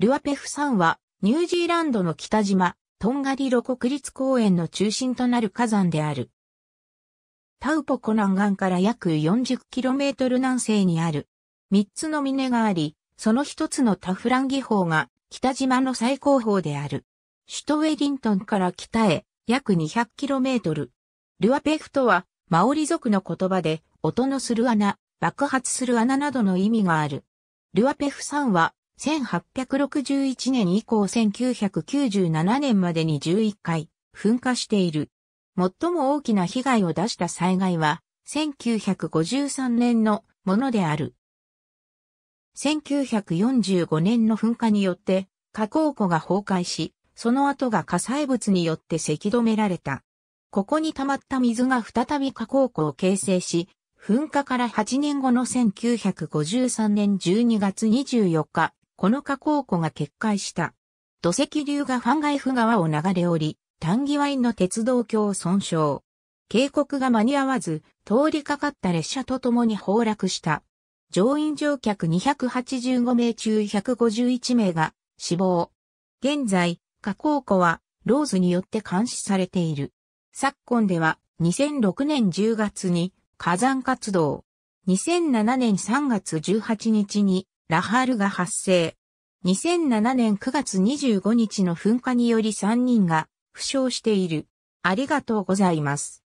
ルアペフ山は、ニュージーランドの北島、トンガリロ国立公園の中心となる火山である。タウポコ南岸から約 40km 南西にある。三つの峰があり、その一つのタフランギ峰が北島の最高峰である。首都ウェリントンから北へ約 200km。ルアペフとは、マオリ族の言葉で、音のする穴、爆発する穴などの意味がある。ルアペフ山は、1861年以降1997年までに11回噴火している。最も大きな被害を出した災害は1953年のものである。1945年の噴火によって火口湖が崩壊し、その後が火災物によってせき止められた。ここに溜まった水が再び火口湖を形成し、噴火から8年後の1953年12月24日、この河口湖が決壊した。土石流がファンガイフ川を流れ降り、疑ワインの鉄道橋を損傷。警告が間に合わず、通りかかった列車と共に崩落した。乗員乗客285名中151名が死亡。現在、河口湖はローズによって監視されている。昨今では2006年10月に火山活動、2007年3月18日にラハールが発生。2007年9月25日の噴火により3人が負傷している。ありがとうございます。